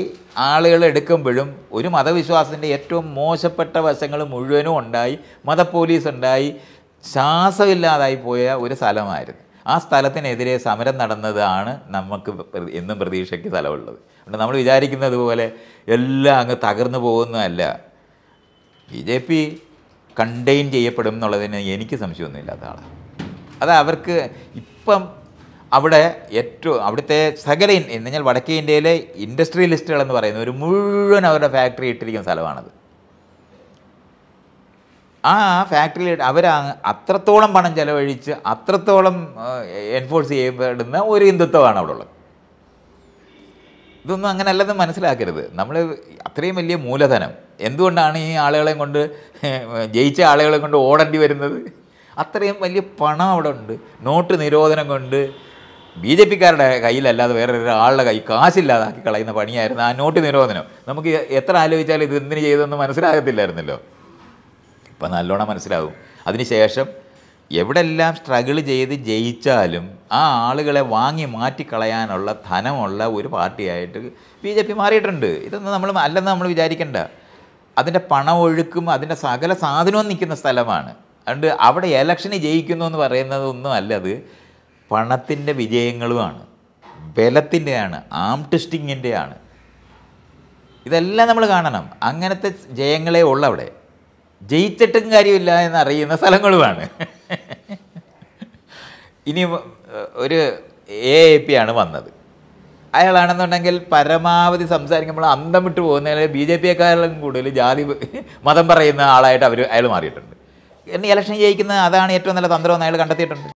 ആളുകൾ എടുക്കുമ്പോഴും ഒരു മതവിശ്വാസത്തിൻ്റെ ഏറ്റവും മോശപ്പെട്ട വശങ്ങൾ മുഴുവനും ഉണ്ടായി മത പോലീസ് ഉണ്ടായി ശ്വാസമില്ലാതായി പോയ ഒരു സ്ഥലമായിരുന്നു ആ സ്ഥലത്തിനെതിരെ സമരം നടന്നതാണ് നമുക്ക് എന്നും പ്രതീക്ഷയ്ക്ക് സ്ഥലമുള്ളത് അതുകൊണ്ട് നമ്മൾ വിചാരിക്കുന്നത് പോലെ എല്ലാം അങ്ങ് തകർന്നു പോകുന്നതല്ല ബി ജെ പി കണ്ടെയ്ൻ ചെയ്യപ്പെടും എന്നുള്ളതിന് എനിക്ക് സംശയമൊന്നുമില്ലാത്ത ആളാണ് അത് അവർക്ക് ഇപ്പം അവിടെ ഏറ്റവും അവിടുത്തെ സകല എന്ന് കഴിഞ്ഞാൽ വടക്കേ ഇന്ത്യയിലെ ഇൻഡസ്ട്രിയലിസ്റ്റുകൾ എന്ന് പറയുന്ന ഒരു മുഴുവൻ അവരുടെ ഫാക്ടറി ഇട്ടിരിക്കുന്ന സ്ഥലമാണത് ആ ഫാക്ടറിയിൽ അവർ അത്രത്തോളം പണം ചെലവഴിച്ച് അത്രത്തോളം എൻഫോഴ്സ് ചെയ്യപ്പെടുന്ന ഒരു ഹിന്ദുത്വമാണ് അവിടെ ഉള്ളത് ഇതൊന്നും അങ്ങനെ അല്ലെന്ന് മനസ്സിലാക്കരുത് നമ്മൾ അത്രയും വലിയ മൂലധനം എന്തുകൊണ്ടാണ് ഈ ആളുകളെ കൊണ്ട് ജയിച്ച ആളുകളെ കൊണ്ട് ഓടേണ്ടി വരുന്നത് അത്രയും വലിയ പണം അവിടെ ഉണ്ട് നോട്ട് നിരോധനം കൊണ്ട് ബി ജെ പിക്കാരുടെ കയ്യിലല്ലാതെ വേറെ ഒരാളുടെ കൈ കാശില്ലാതാക്കി കളയുന്ന പണിയായിരുന്നു ആ നോട്ട് നിരോധനം നമുക്ക് എത്ര ആലോചിച്ചാലും ഇത് എന്തിനു ചെയ്തതെന്ന് മനസ്സിലാകത്തില്ലായിരുന്നല്ലോ ഇപ്പം നല്ലോണം മനസ്സിലാവും അതിനുശേഷം എവിടെല്ലാം സ്ട്രഗിൾ ചെയ്ത് ജയിച്ചാലും ആ ആളുകളെ വാങ്ങി മാറ്റിക്കളയാനുള്ള ധനമുള്ള ഒരു പാർട്ടിയായിട്ട് ബി ജെ പി മാറിയിട്ടുണ്ട് ഇതൊന്നും നമ്മൾ അല്ലെന്ന് നമ്മൾ വിചാരിക്കേണ്ട അതിൻ്റെ പണമൊഴുക്കും അതിൻ്റെ സകല സാധനവും നിൽക്കുന്ന സ്ഥലമാണ് അതുകൊണ്ട് അവിടെ എലക്ഷന് ജയിക്കുന്നു എന്ന് പറയുന്നതൊന്നും അല്ലത് പണത്തിൻ്റെ വിജയങ്ങളുമാണ് ബലത്തിൻ്റെയാണ് ആം ടെസ്റ്റിങ്ങിൻ്റെയാണ് ഇതെല്ലാം നമ്മൾ കാണണം അങ്ങനത്തെ ജയങ്ങളേ ഉള്ളു അവിടെ ജയിച്ചിട്ടും കാര്യമില്ല എന്നറിയുന്ന സ്ഥലങ്ങളുമാണ് ഇനി ഒരു എ എ പി ആണ് വന്നത് അയാളാണെന്നുണ്ടെങ്കിൽ പരമാവധി സംസാരിക്കുമ്പോൾ അന്തം വിട്ട് പോകുന്നതിൽ ബി ജെ പിയെക്കാളും കൂടുതൽ ജാതി മതം പറയുന്ന ആളായിട്ട് അവർ അയാൾ മാറിയിട്ടുണ്ട് ഇലക്ഷൻ ജയിക്കുന്ന അതാണ് ഏറ്റവും നല്ല തന്ത്രം എന്ന് അയാൾ കണ്ടെത്തിയിട്ടുണ്ട്